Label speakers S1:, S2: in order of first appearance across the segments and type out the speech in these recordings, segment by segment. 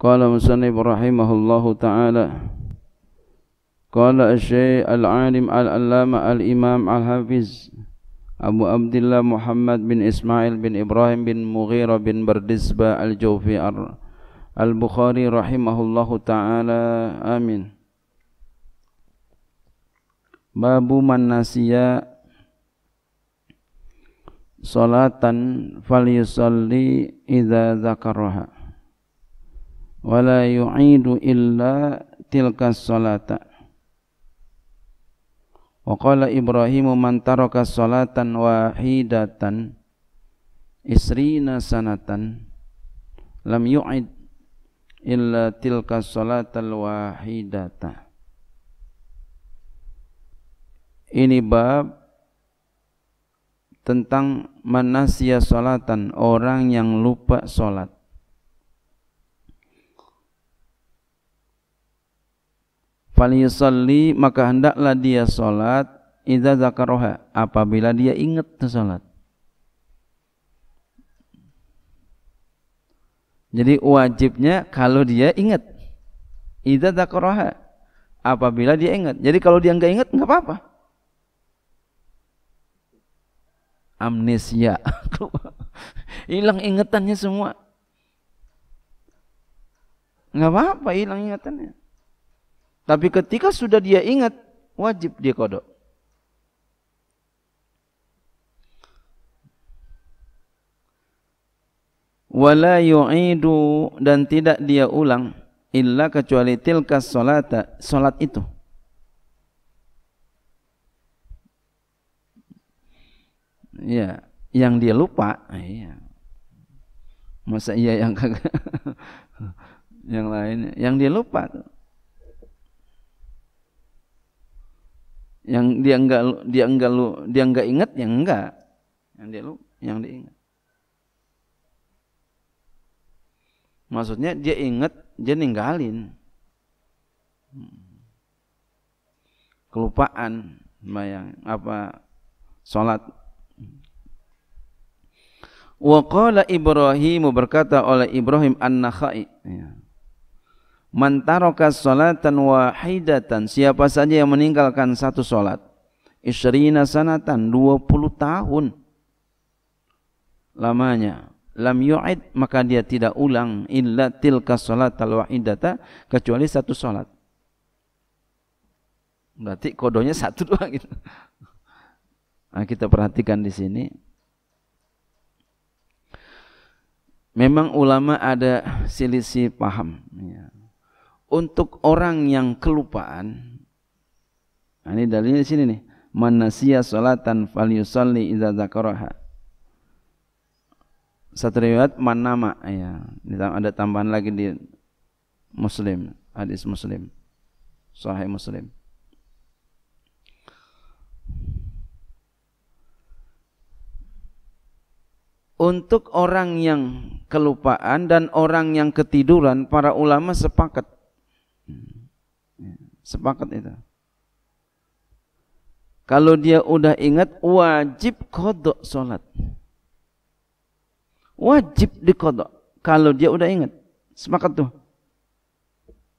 S1: قال مصنف رحمه الله تعالى قال الشيخ العالم العلامة الإمام الحافظ أبو عبد الله محمد بن إسماعيل بن إبراهيم بن مغيرة بن بردسبة الجوفي البخاري رحمه الله تعالى آمين باب من نسي صلاة فليصلي إذا ذكرها wala yu'idu illa tilka salata wa qala ibrahimu man taraka salatan wahidatan isrina sanatan lam yu'id illa tilka salatal wahidata ini bab tentang manasya salatan orang yang lupa salat falyusalli maka hendaklah dia salat idza zakaroha apabila dia ingat salat. Jadi wajibnya kalau dia ingat. Idza zakaroha apabila dia ingat. Jadi kalau dia nggak ingat nggak apa-apa. Amnesia. hilang ingatannya semua. Nggak apa-apa hilang ingatannya. Tapi ketika sudah dia ingat, wajib dia kodok. wala yu'idu dan tidak dia ulang illa kecuali tilka salata salat itu ya yang dia lupa ah, iya masa iya yang kagak yang lain yang dia lupa tuh yang dia enggak dia enggak lu dia enggak ingat yang enggak yang dia lu yang dia ingat, maksudnya dia ingat dia ninggalin kelupaan bayang apa salat wa qala ibrahimu berkata oleh Ibrahim an-Nakhai iya. Man taraka salatan wahidatan, siapa saja yang meninggalkan satu salat, isrina sanatan, 20 tahun lamanya. Lam yu'id, maka dia tidak ulang illa tilka salatal wahidata, kecuali satu salat. Berarti kodonya satu doang gitu. Nah, kita perhatikan di sini. Memang ulama ada selisih paham. Ya untuk orang yang kelupaan nah, ini dalilnya di sini nih Manasiya salatan yusalli idza dzakaraha satu riwayat manama ya ada tambahan lagi di Muslim hadis Muslim sahih Muslim untuk orang yang kelupaan dan orang yang ketiduran para ulama sepakat Hmm. Ya, sepakat itu. Kalau dia udah ingat wajib kodok sholat Wajib dikodok. Kalau dia udah ingat. Sepakat tuh.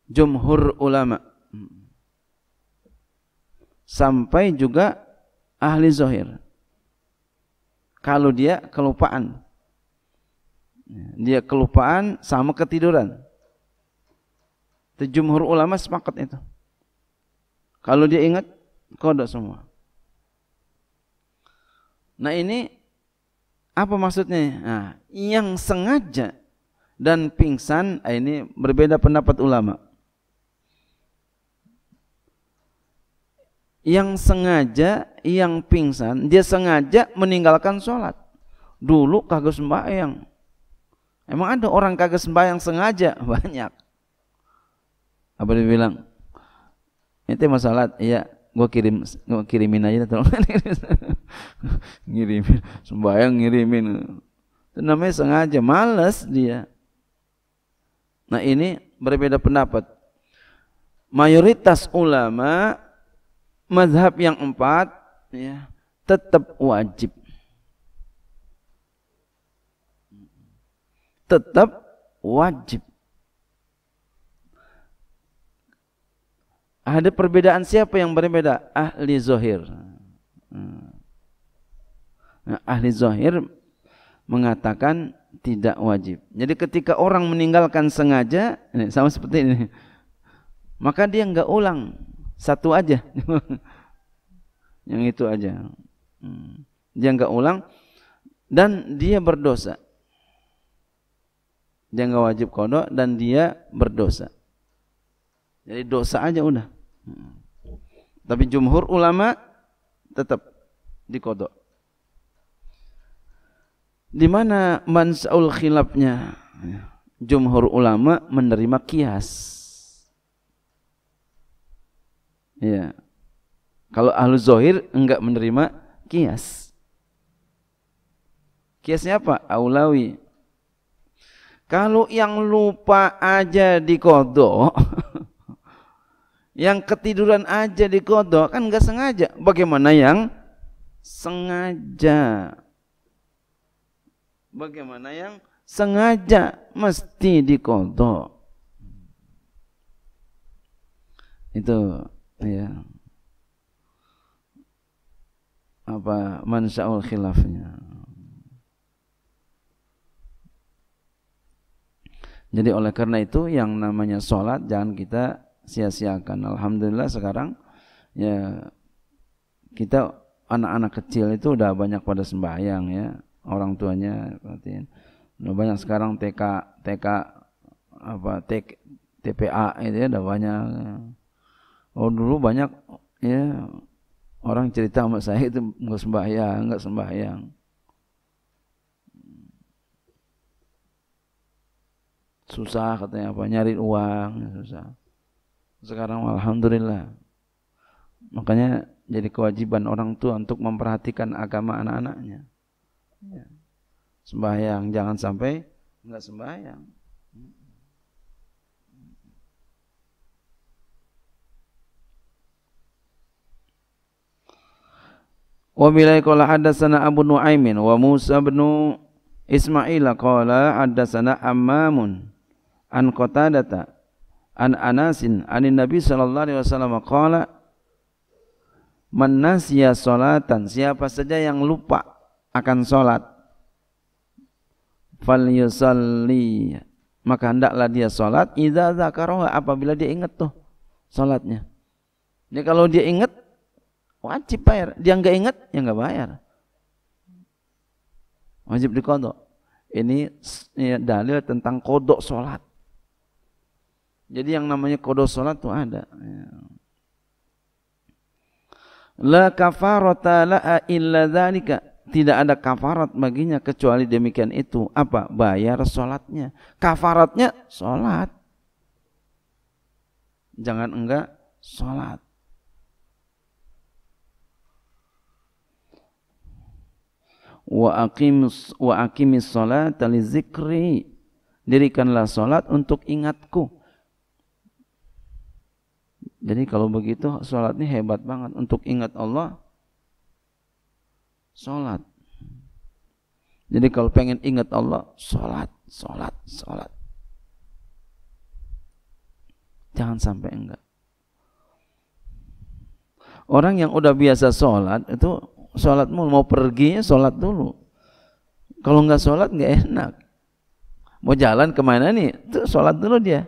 S1: Jumhur ulama. Sampai juga ahli zohir. Kalau dia kelupaan. Ya, dia kelupaan sama ketiduran. Jumhur ulama sepakat itu. Kalau dia ingat, kodok semua. Nah ini apa maksudnya? Nah, yang sengaja dan pingsan eh, ini berbeda pendapat ulama. Yang sengaja, yang pingsan, dia sengaja meninggalkan sholat. Dulu kagak sembahyang. Emang ada orang kagak sembahyang sengaja? Banyak apa dia bilang ente masalah salat iya gua kirim gua kirimin aja tolong ngirimin sembahyang ngirimin itu namanya sengaja malas dia nah ini berbeda pendapat mayoritas ulama mazhab yang empat ya tetap wajib tetap wajib Ada perbedaan siapa yang berbeda? Ahli zohir. Hmm. Nah, ahli zohir mengatakan tidak wajib. Jadi ketika orang meninggalkan sengaja, sama seperti ini, maka dia nggak ulang satu aja, yang itu aja. Hmm. Dia nggak ulang dan dia berdosa. Dia nggak wajib kodok dan dia berdosa. Jadi dosa aja udah. Tapi jumhur ulama tetap dikodok. Di mana mansaul khilafnya? Jumhur ulama menerima kias. Ya. Kalau ahlu zohir enggak menerima kias. Kiasnya apa? Aulawi. Kalau yang lupa aja dikodok, yang ketiduran aja dikodok kan nggak sengaja bagaimana yang sengaja bagaimana yang sengaja mesti dikodok itu ya apa mansaul khilafnya jadi oleh karena itu yang namanya sholat jangan kita sia-siakan. Alhamdulillah sekarang ya kita anak-anak kecil itu udah banyak pada sembahyang ya orang tuanya perhatiin. Udah banyak sekarang TK TK apa TK, TPA itu ya udah banyak. Ya. Oh dulu banyak ya orang cerita sama saya itu nggak sembahyang, nggak sembahyang. Susah katanya apa nyari uang ya, susah. Sekarang alhamdulillah. Makanya jadi kewajiban orang tua untuk memperhatikan agama anak-anaknya. Ya. Sembahyang jangan sampai enggak sembahyang. bilai qala hadatsana Abu Nuaimin wa Musa bin Ismail qala hadatsana Ammamun an Qatadata an Anasin anin Nabi sallallahu alaihi wasallam qala man nasiya salatan siapa saja yang lupa akan salat falyusalli maka hendaklah dia salat idza zakaraha apabila dia ingat tuh salatnya jadi kalau dia ingat wajib bayar dia enggak ingat ya enggak bayar wajib dikodok ini, ya, dalil tentang kodok sholat. Jadi yang namanya kodo solat tuh ada. La kafarata la'a illa dhalika. Tidak ada kafarat baginya kecuali demikian itu. Apa? Bayar solatnya. Kafaratnya solat. Jangan enggak solat. Wa aqim wa aqimis salata li zikri. Dirikanlah solat untuk ingatku jadi kalau begitu sholat ini hebat banget untuk ingat Allah. Sholat. Jadi kalau pengen ingat Allah, sholat, sholat, sholat. Jangan sampai enggak. Orang yang udah biasa sholat itu sholat mulu mau pergi, sholat dulu. Kalau nggak sholat nggak enak. Mau jalan kemana nih? Itu sholat dulu dia.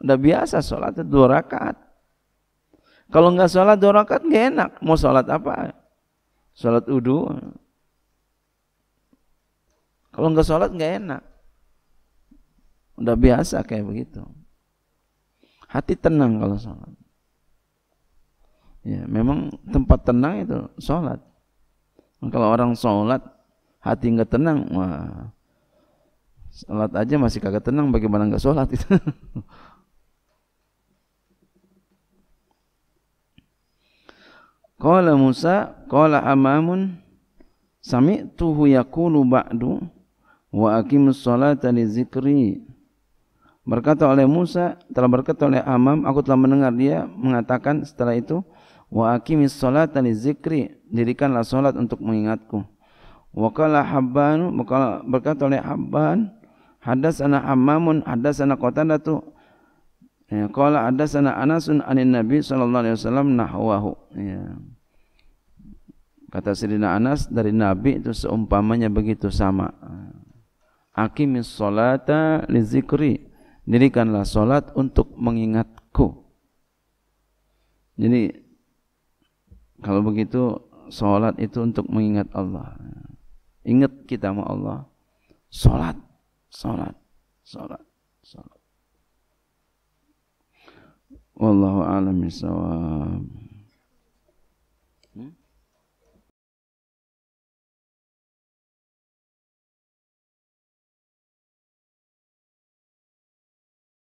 S1: Udah biasa sholat itu dua rakaat kalau nggak sholat dua rakaat nggak enak. Mau sholat apa? Sholat udu. Kalau nggak sholat nggak enak. Udah biasa kayak begitu. Hati tenang kalau sholat. Ya, memang tempat tenang itu sholat. Kalau orang sholat hati nggak tenang, wah sholat aja masih kagak tenang bagaimana nggak sholat itu. Qala Musa qala Hamamun sami'tuhu yaqulu ba'du wa aqimus salata li zikri Berkata oleh Musa telah berkata oleh Amam, aku telah mendengar dia mengatakan setelah itu wa aqimus salata li zikri dirikanlah salat untuk mengingatku Wa qala Habban berkata oleh Habban hadatsana Hamamun hadatsana Qatadatu ya qala hadatsana Anasun anin Nabi sallallahu alaihi wasallam nahwahu ya yeah. Kata Sirina Anas dari Nabi itu seumpamanya begitu sama. Akimis solata lizikri. Dirikanlah solat untuk mengingatku. Jadi kalau begitu solat itu untuk mengingat Allah. Ingat kita sama Allah. Solat, solat, solat, solat. Wallahu a'lam bishawab.